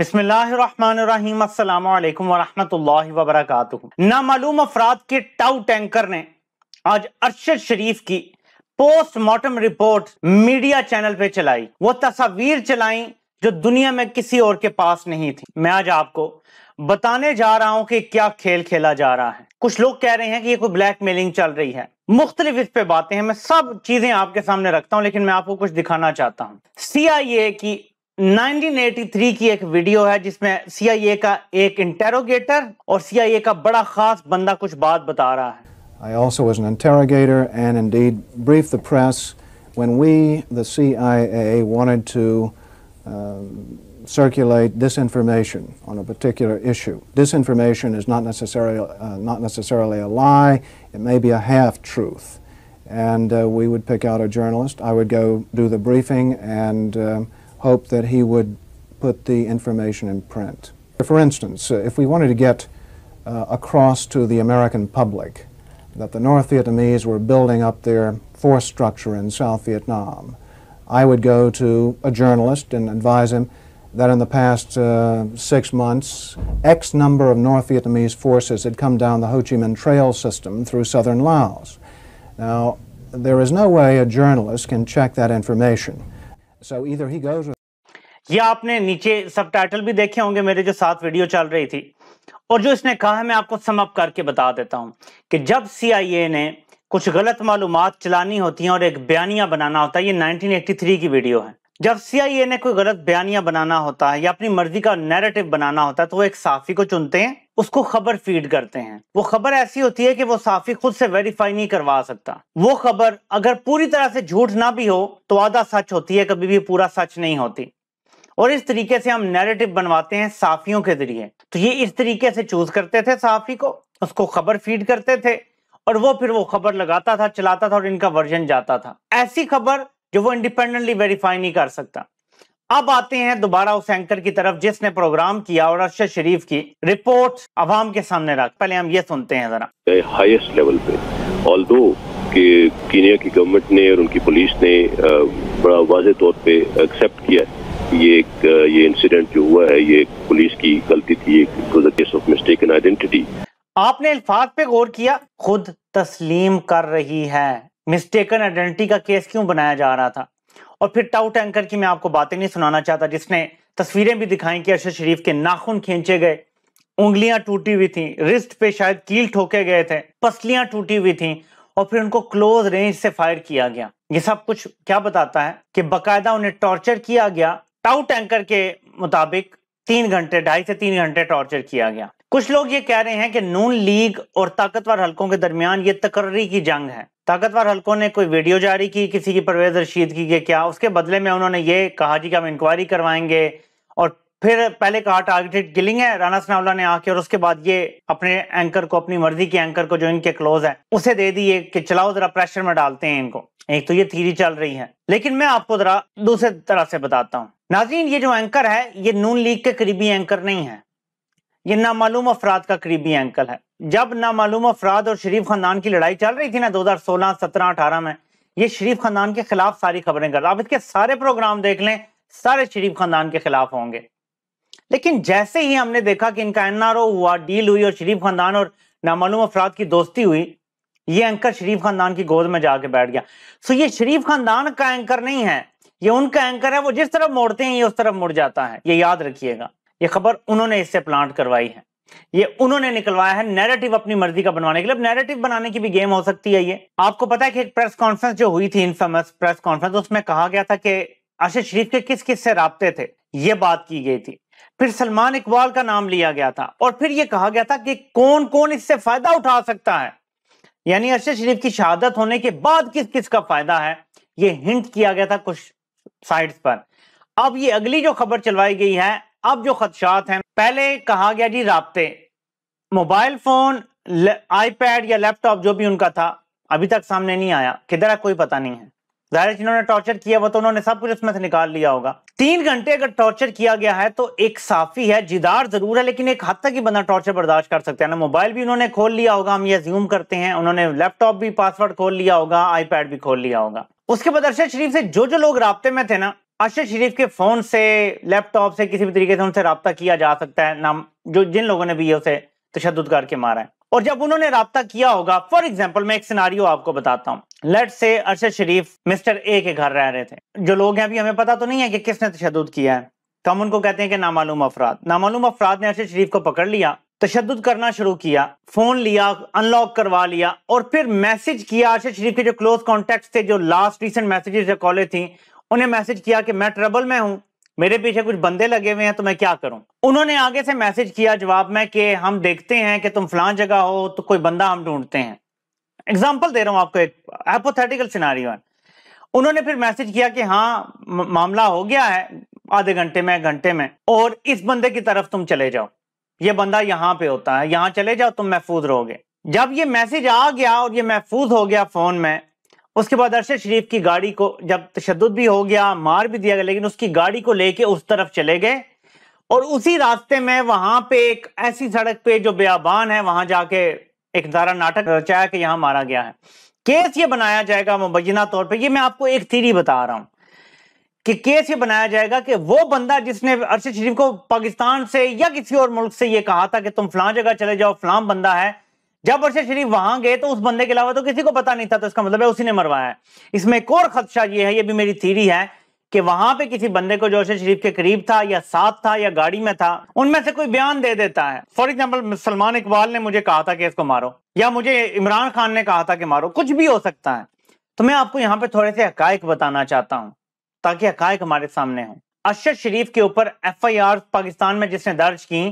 नामूम अफराद के tau tanker ने आज अरशद शरीफ की पोस्टमार्टम रिपोर्ट मीडिया चैनल पे चलाई वो तस्वीर चलाई जो दुनिया में किसी और के पास नहीं थी मैं आज आपको बताने जा रहा हूं कि क्या खेल खेला जा रहा है कुछ लोग कह रहे हैं कि ये कोई ब्लैक मेलिंग चल रही है मुख्तलिफ इस पे बातें हैं मैं सब चीजें आपके सामने रखता हूं लेकिन मैं आपको कुछ दिखाना चाहता हूं सीआईए की 1983 की एक वीडियो है जिसमें सीआईए का एक इंटेरोगेटर और सीआईए का बड़ा खास बंदा कुछ बात बता रहा है I also was an interrogator and indeed briefed the press when we the CIA wanted to uh, circulate disinformation on a particular issue. Disinformation is not necessarily uh, not necessarily a lie, it may be a half truth. And uh, we would pick out a journalist. I would go do the briefing and um, hoped that he would put the information in print. For instance, uh, if we wanted to get uh, across to the American public that the North Vietnamese were building up their force structure in South Vietnam, I would go to a journalist and advise him that in the past uh, six months, X number of North Vietnamese forces had come down the Ho Chi Minh Trail system through southern Laos. Now, there is no way a journalist can check that information. So either he goes with ये आपने नीचे subtitle भी देखे होंगे मेरे जो सात video चल रही थी और जो इसने कहा है मैं आपको समअप करके बता देता हूँ कि जब सीआईए ने कुछ गलत मालूम चलानी होती हैं और एक बयानिया बनाना होता है ये 1983 की वीडियो है जब सीआईए ने कोई गलत बयानिया बनाना होता है या अपनी मर्जी का नैरेटिव बनाना होता है तो वो एक साफी को चुनते हैं उसको खबर फीड करते हैं वो खबर ऐसी होती है कि वो साफी खुद से वेरीफाई नहीं करवा सकता वो खबर अगर पूरी तरह से झूठ ना भी हो तो आधा सच होती है कभी भी पूरा सच नहीं होती और इस तरीके से हम नैरेटिव बनवाते हैं साफियों के जरिए तो ये इस तरीके से चूज करते थे साफी को उसको खबर फीड करते थे और वो फिर वो खबर लगाता था चलाता था और इनका वर्जन जाता था ऐसी खबर जो वो इंडिपेंडेंटली वेरीफाई नहीं कर सकता अब आते हैं दोबारा उस एंकर की तरफ जिसने प्रोग्राम किया और अरशद शरीफ की रिपोर्ट अवाम के सामने रख पहले हम ये सुनते हैं जरा हाईएस्ट लेवल पे ऑल दो कीनिया की गवर्नमेंट ने और उनकी पुलिस ने बड़ा वाज तौर पे एक्सेप्ट किया ये एक ये इंसिडेंट जो हुआ है ये पुलिस की गलती थी case of mistake in identity आपने अल्फाज पे गौर किया खुद तस्लीम कर रही है मिस्टेकन आइडेंटिटी का केस क्यों बनाया जा रहा था और फिर टाउट एंकर की मैं आपको बातें नहीं सुनाना चाहता जिसने तस्वीरें भी दिखाई कि अरशद शरीफ के नाखून खींचे गए उंगलियां टूटी हुई थी रिस्ट पे शायद कील ठोके गए थे पसलियां टूटी हुई थी और फिर उनको क्लोज रेंज से फायर किया गया ये सब कुछ क्या बताता है कि बकायदा उन्हें टॉर्चर किया गया टाउट एंकर के मुताबिक तीन घंटे ढाई से तीन घंटे टॉर्चर किया गया कुछ लोग ये कह रहे हैं कि नून लीग और ताकतवर हलकों के दरमियान ये तकर्री की जंग है ताकतवर हलकों ने कोई वीडियो जारी की किसी की परवेज रशीद की कि क्या उसके बदले में उन्होंने ये कहा जी कि हम इंक्वायरी करवाएंगे और फिर पहले कहा टारगेटेड किलिंग है राना सनावला ने आके और उसके बाद ये अपने एंकर को अपनी मर्जी के एंकर को जो इनके क्लोज है उसे दे दिए कि चलाओ जरा प्रेशर में डालते हैं इनको एक तो ये थीरी चल रही है लेकिन मैं आपको जरा दूसरे तरह से बताता हूँ नाजीन ये जो एंकर है ये नून लीग के करीबी एंकर नहीं है ये नामालूम अफराद का करीबी एंकर है जब नामालूम अफराद और शरीफ खानदान की लड़ाई चल रही थी ना 2016 सत्रह अठारह में ये शरीफ खानदान के खिलाफ सारी खबरें कर आप इसके सारे प्रोग्राम देख लें सारे शरीफ खानदान के खिलाफ होंगे लेकिन जैसे ही हमने देखा कि इनका एनआरओ हुआ डील हुई और शरीफ खानदान और नामालूम अफराद की दोस्ती हुई ये एंकर शरीफ खानदान की गोद में जाके बैठ गया सो ये शरीफ खानदान का एंकर नहीं है ये उनका एंकर है वो जिस तरफ मोड़ते हैं ये उस तरफ मुड़ जाता है ये याद रखिएगा ये खबर उन्होंने इससे प्लांट करवाई है ये उन्होंने निकलवाया है नैरेटिव अपनी मर्जी का बनवाने के लिए नैरेटिव बनाने की भी गेम हो सकती है ये आपको पता है कि एक प्रेस कॉन्फ्रेंस जो हुई थी इनफेमस प्रेस कॉन्फ्रेंस उसमें कहा गया था कि अर्शद शरीफ के किस किस से रबते थे ये बात की गई थी फिर सलमान इकबाल का नाम लिया गया था और फिर यह कहा गया था कि कौन कौन इससे फायदा उठा सकता है यानी अर्शद शरीफ की शहादत होने के बाद किस किस का फायदा है ये हिंट किया गया था कुछ साइट्स पर अब ये अगली जो खबर चलवाई गई है अब जो खदशात हैं पहले कहा गया जी रबते मोबाइल फोन आईपैड या लैपटॉप जो भी उनका था अभी तक सामने नहीं आया किधर है कोई पता नहीं है जाहिर जिन्होंने टॉर्चर किया वो तो उन्होंने सब कुछ उसमें से निकाल लिया होगा तीन घंटे अगर टॉर्चर किया गया है तो एक साफी है जिदार जरूर है लेकिन एक हद तक ही बंदा टॉर्चर बर्दाश्त कर सकता है ना मोबाइल भी उन्होंने खोल लिया होगा हम ये ज्यूम करते हैं उन्होंने लैपटॉप भी पासवर्ड खोल लिया होगा आईपैड भी खोल लिया होगा उसके बाद अरशद शरीफ से जो जो लोग रबते में थे ना अरशद शरीफ के फोन से लैपटॉप से किसी भी तरीके से उनसे रबता किया जा सकता है नाम जो जिन लोगों ने भी उसे तशद करके मारा है और जब उन्होंने रबता किया होगा फॉर एग्जाम्पल मैं एक सिनारियो आपको बताता हूँ लेट से अरशद शरीफ मिस्टर ए के घर रह रहे थे जो लोग हैं अभी हमें पता तो नहीं है कि किसने तशद किया है तो हम उनको कहते हैं कि नामालूम अफराद नामालूम अफराद ने अरशद शरीफ को पकड़ लिया तशद करना शुरू किया फोन लिया अनलॉक करवा लिया और फिर मैसेज किया अरशद शरीफ के जो क्लोज कॉन्टेक्ट थे जो लास्ट रिसेंट मैसेजेस कॉलेज थी उन्हें मैसेज किया कि मैं ट्रबल में हूँ मेरे पीछे कुछ बंदे लगे हुए हैं तो मैं क्या करूं उन्होंने आगे से मैसेज किया जवाब में कि हम देखते हैं कि तुम फलां जगह हो तो कोई बंदा हम ढूंढते हैं एग्जाम्पल दे रहा हूं आपको एक एपोथेटिकल सिनारी उन्होंने फिर मैसेज किया कि हाँ मामला हो गया है आधे घंटे में घंटे में और इस बंदे की तरफ तुम चले जाओ ये बंदा यहाँ पे होता है यहाँ चले जाओ तुम महफूज रहोगे जब ये मैसेज आ गया और ये महफूज हो गया फोन में उसके बाद अरशद शरीफ की गाड़ी को जब तशद भी हो गया मार भी दिया गया लेकिन उसकी गाड़ी को लेके उस तरफ चले गए और उसी रास्ते में वहां पे एक ऐसी सड़क पे जो बेयाबान है वहां जाके एक दारा नाटक रचाया कि यहां मारा गया है केस ये बनाया जाएगा मुबैना तौर पे ये मैं आपको एक थीरी बता रहा हूं कि केस ये बनाया जाएगा कि वो बंदा जिसने अरशद शरीफ को पाकिस्तान से या किसी और मुल्क से ये कहा था कि तुम फलां जगह चले जाओ फलां बंदा है जब अरशद शरीफ वहां गए तो उस बंदे के अलावा तो किसी को पता नहीं था तो इसका मतलब है उसी ने मरवाया है इसमें एक और खदशा ये है ये भी मेरी थीरी है कि वहां पे किसी बंदे को जो अरशद शरीफ के करीब था या साथ था या गाड़ी में था उनमें से कोई बयान दे देता है फॉर एग्जाम्पल सलमान इकबाल ने मुझे कहा था कि इसको मारो या मुझे इमरान खान ने कहा था कि मारो कुछ भी हो सकता है तो मैं आपको यहाँ पे थोड़े से हकायक बताना चाहता हूँ ताकि हकायक हमारे सामने हो अरशद शरीफ के ऊपर एफ आई आर पाकिस्तान में जिसने दर्ज की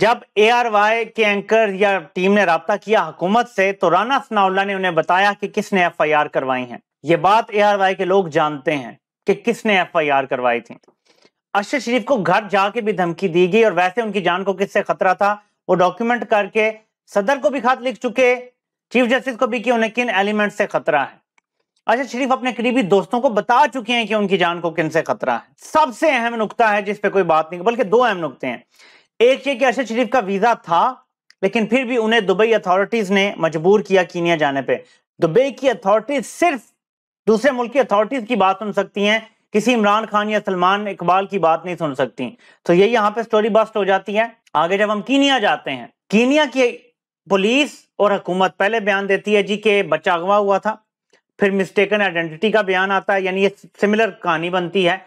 जब ए आर वाई के एंकर या टीम ने रबता किया हुकूमत से तो राना सनाउल्ला ने उन्हें बताया कि किसने एफ आई आर करवाई है ये बात ए आर वाई के लोग जानते हैं कि किसने एफ आई आर करवाई थी अशर शरीफ को घर जाके भी धमकी दी गई और वैसे उनकी जान को किससे खतरा था वो डॉक्यूमेंट करके सदर को भी खत लिख चुके चीफ जस्टिस को भी कि उन्हें किन एलिमेंट से खतरा है अशर शरीफ अपने करीबी दोस्तों को बता चुके हैं कि उनकी जान को किन से खतरा है सबसे अहम नुकता है जिसपे कोई बात नहीं बल्कि दो अहम नुकते हैं एक ये कि अरशद शरीफ का वीज़ा था लेकिन फिर भी उन्हें दुबई अथॉरिटीज़ ने मजबूर किया कीनिया जाने पे दुबई की अथॉरिटीज़ सिर्फ दूसरे मुल्क की अथॉरिटीज़ की बात सुन सकती हैं किसी इमरान खान या सलमान इकबाल की बात नहीं सुन सकती तो ये यहाँ पे स्टोरी बस्ट हो जाती है आगे जब हम कीनिया जाते हैं कीनिया की पुलिस और हुकूमत पहले बयान देती है जी के बच्चा अगवा हुआ था फिर मिस्टेकन आइडेंटिटी का बयान आता है यानी ये सिमिलर कहानी बनती है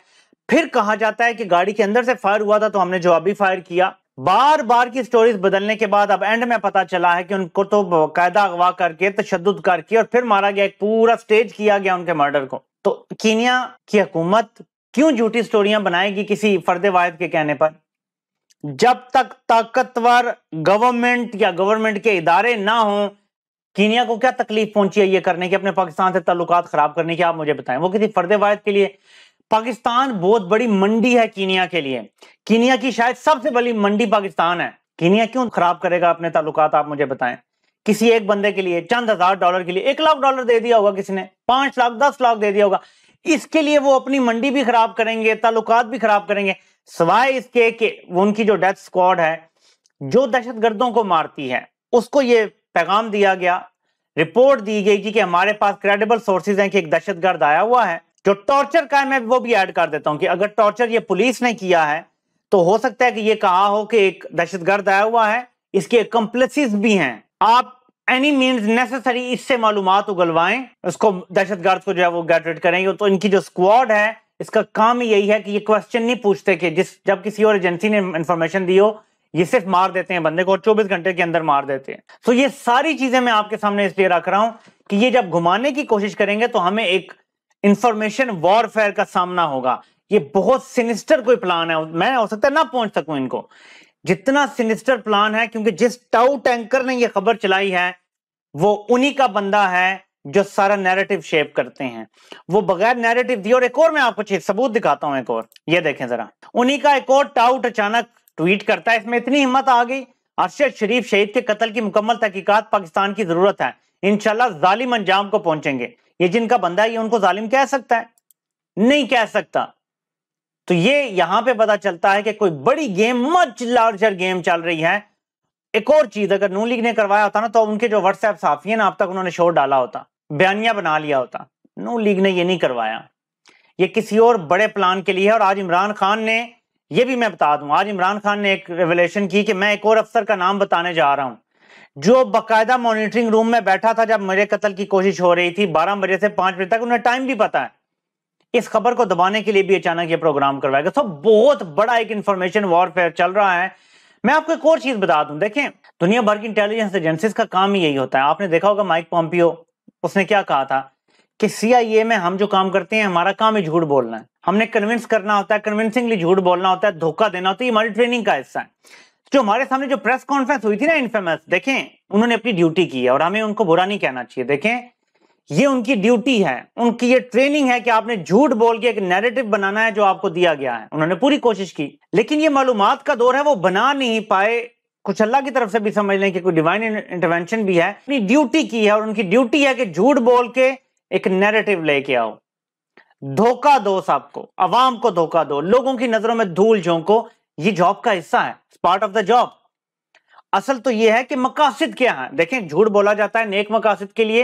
फिर कहा जाता है कि गाड़ी के अंदर से फायर हुआ था तो हमने जो अभी फायर किया बार बार की स्टोरीज बदलने के बाद अब एंड में पता चला है कि उनको तो बाकायदा अगवा करके तशद करके और फिर मारा गया पूरा स्टेज किया गया उनके मर्डर को तो कीनिया की हुकूमत क्यों झूठी स्टोरियां बनाएगी किसी फर्द वायद के कहने पर जब तक ताकतवर गवर्नमेंट या गवर्नमेंट के इदारे ना हो कीनिया को क्या तकलीफ पहुंची है ये करने की अपने पाकिस्तान से ताल्लुकात खराब करने की आप मुझे बताएं वो किसी फर्द वायद के लिए पाकिस्तान बहुत बड़ी मंडी है कीनिया के लिए कीनिया की शायद सबसे बड़ी मंडी पाकिस्तान है कीनिया क्यों खराब करेगा अपने ताल्लुकात आप मुझे बताएं किसी एक बंदे के लिए चंद हजार डॉलर के लिए एक लाख डॉलर दे दिया होगा किसी ने पांच लाख दस लाख दे दिया होगा इसके लिए वो अपनी मंडी भी खराब करेंगे ताल्लुकात भी खराब करेंगे सवाए इसके कि उनकी जो डेथ स्क्वाड है जो गर्दों को मारती है उसको ये पैगाम दिया गया रिपोर्ट दी गई कि, कि हमारे पास क्रेडिबल सोर्सेज हैं कि एक दहशतगर्द आया हुआ है जो टॉर्चर का है मैं वो भी ऐड कर देता हूं कि अगर टॉर्चर ये पुलिस ने किया है तो हो सकता है कि ये कहा हो कि एक दहशतगर्द आया हुआ है इसके कम्प्लेसिस भी हैं आप एनी मीन्स नेसेसरी इससे मालूम उगलवाएं उसको दहशतगर्द को जो है वो गैटरेट करेंगे तो इनकी जो स्क्वाड है इसका काम यही है कि ये क्वेश्चन नहीं पूछते कि जिस जब किसी और एजेंसी ने इन्फॉर्मेशन दी हो ये सिर्फ मार देते हैं बंदे को और चौबीस घंटे के अंदर मार देते हैं तो ये सारी चीजें मैं आपके सामने इसलिए रख रहा हूं कि ये जब घुमाने की कोशिश करेंगे तो हमें एक इंफॉर्मेशन वॉरफेयर का सामना होगा ये बहुत सिनिस्टर कोई प्लान है मैं हो सकता है ना पहुंच सकूं इनको जितना सिनिस्टर प्लान है क्योंकि जिस टाउ टैंकर ने ये खबर चलाई है वो उन्हीं का बंदा है जो सारा नैरेटिव शेप करते हैं वो बगैर नैरेटिव दिए और एक और मैं आपको चीज सबूत दिखाता हूं एक और ये देखें जरा उन्हीं का एक और टाउट अचानक ट्वीट करता है इसमें इतनी हिम्मत आ गई अरशद शरीफ शहीद के कत्ल की मुकम्मल तहकीकत पाकिस्तान की जरूरत है इनशाला जालिम अंजाम को पहुंचेंगे ये जिनका बंदा है ये उनको जालिम कह सकता है नहीं कह सकता तो ये यहां पे पता चलता है कि कोई बड़ी गेम मच लार्जर गेम चल रही है एक और चीज अगर नू लीग ने करवाया होता ना तो उनके जो व्हाट्सएप साफी है ना अब तक उन्होंने शोर डाला होता बयानिया बना लिया होता नू लीग ने ये नहीं करवाया ये किसी और बड़े प्लान के लिए है और आज इमरान खान ने ये भी मैं बता दूं आज इमरान खान ने एक रेवलेशन की कि मैं एक और अफसर का नाम बताने जा रहा हूं जो बकायदा मॉनिटरिंग रूम में बैठा था जब मेरे कत्ल की कोशिश हो रही थी बारह बजे से पांच बजे तक उन्हें टाइम भी पता है इस खबर को दबाने के लिए भी अचानक ये प्रोग्राम करवाया गया तो बहुत बड़ा एक इंफॉर्मेशन वॉरफेयर चल रहा है मैं आपको एक और चीज बता दूं देखें दुनिया भर की इंटेलिजेंस एजेंसीज का काम ही यही होता है आपने देखा होगा माइक पॉम्पियो उसने क्या कहा था कि सीआईए में हम जो काम करते हैं हमारा काम ही झूठ बोलना है हमने कन्विंस करना होता है कन्विंसिंगली झूठ बोलना होता है धोखा देना होता है ये हमारी ट्रेनिंग का हिस्सा है जो हमारे सामने जो प्रेस कॉन्फ्रेंस हुई थी ना इनफेमस देखें उन्होंने अपनी ड्यूटी की है और हमें उनको बुरा नहीं कहना चाहिए देखें ये उनकी ड्यूटी है उनकी ये ट्रेनिंग है कि आपने झूठ बोल के एक नैरेटिव बनाना है जो आपको दिया गया है उन्होंने पूरी कोशिश की लेकिन ये मालूम का दौर है वो बना नहीं पाए कुछ अल्लाह की तरफ से भी समझ लें कि कोई डिवाइन इंटरवेंशन भी है अपनी ड्यूटी की है और उनकी ड्यूटी है कि झूठ बोल के एक नैरेटिव लेके आओ धोखा दो सबको अवाम को धोखा दो लोगों की नजरों में धूल झोंको ये जॉब का हिस्सा है पार्ट ऑफ द जॉब असल तो ये है कि मकासद क्या है देखें झूठ बोला जाता है नेक मकासद के लिए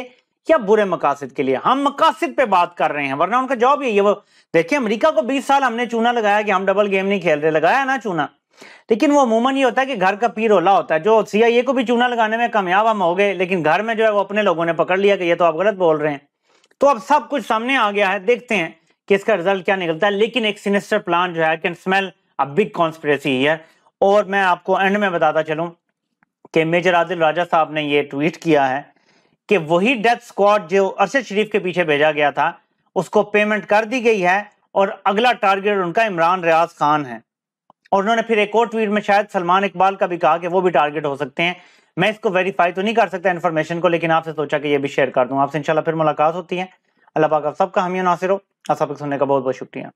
या बुरे मकासद के लिए हम मकासद पे बात कर रहे हैं वरना उनका जॉब यही है वो देखिए अमेरिका को 20 साल हमने चूना लगाया कि हम डबल गेम नहीं खेल रहे लगाया ना चूना लेकिन वो अमूमन ये होता है कि घर का पीर ओला होता है जो सीआईए को भी चूना लगाने में कामयाब हम हो गए लेकिन घर में जो है वो अपने लोगों ने पकड़ लिया कि ये तो आप गलत बोल रहे हैं तो अब सब कुछ सामने आ गया है देखते हैं कि इसका रिजल्ट क्या निकलता है लेकिन एक सिनेस्टर प्लान जो है can smell a big conspiracy है और मैं आपको एंड में बताता चलूं कि मेजर आदिल राजा साहब ने ये ट्वीट किया है कि वही डेथ स्क्वाड जो अरशद शरीफ के पीछे भेजा गया था उसको पेमेंट कर दी गई है और अगला टारगेट उनका इमरान रियाज खान है और उन्होंने फिर एक और ट्वीट में शायद सलमान इकबाल का भी कहा कि वो भी टारगेट हो सकते हैं मैं इसको वेरीफाई तो नहीं कर सकता इन्फॉर्मेशन को लेकिन आपसे सोचा कि ये भी शेयर कर दूं आपसे इंशाल्लाह फिर मुलाकात होती है अल्लाह पाक आप सबका हमिया नासिर हो आप सबक सुनने का बहुत बहुत शुक्रिया